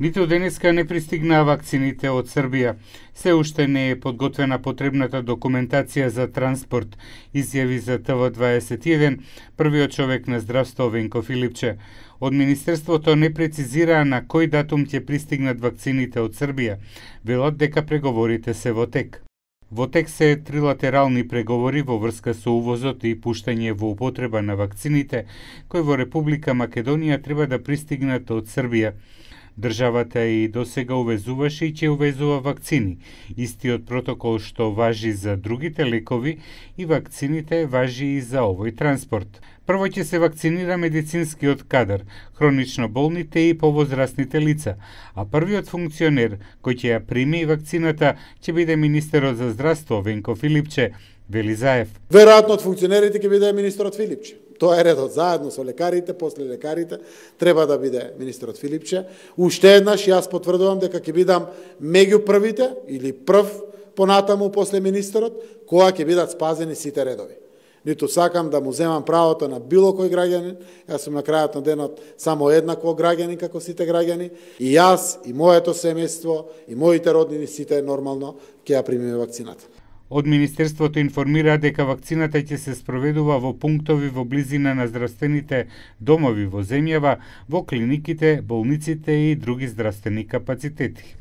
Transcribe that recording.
Ниту денеска не пристигнаа вакцините од Србија. Се уште не е подготвена потребната документација за транспорт, изјави за ТВ21 првиот човек на здравство Венко Филипче. Од Министерството не прецизира на кој датум ќе пристигнат вакцините од Србија. Велат дека преговорите се во тек. Во тек се трилатерални преговори во врска со увозот и пуштање во употреба на вакцините, кои во Република Македонија треба да пристигнат од Србија. Државата и до сега увезуваше и ќе увезува вакцини. Истиот протокол што важи за другите лекови и вакцините важи и за овој транспорт. Прво ќе се вакцинира медицинскиот кадар, хронично болните и повозрастните лица, а првиот функционер кој ќе ја прими вакцината ќе биде министерот за здравство Венко Филипче, Велизаев. Веројатно од функционерите ќе биде министерот Филипче. Тоа е редот, заедно со лекарите, после лекарите, треба да биде министерот Филипче. Уште еднаш јас потврдувам дека ќе бидам меѓу првите или прв понатаму после министерот, која ќе бидат спазени сите редови. Ниту сакам да му земам правото на било кој граѓанин, јас сум на крајот на денот само еднакво граѓанин како сите граѓани, и јас, и моето семејство, и моите роднини, сите нормално ќе ја примиме вакцината. Од Министерството информира дека вакцината ќе се спроведува во пунктови во близина на здравствените домови во земјава, во клиниките, болниците и други здравствени капацитети.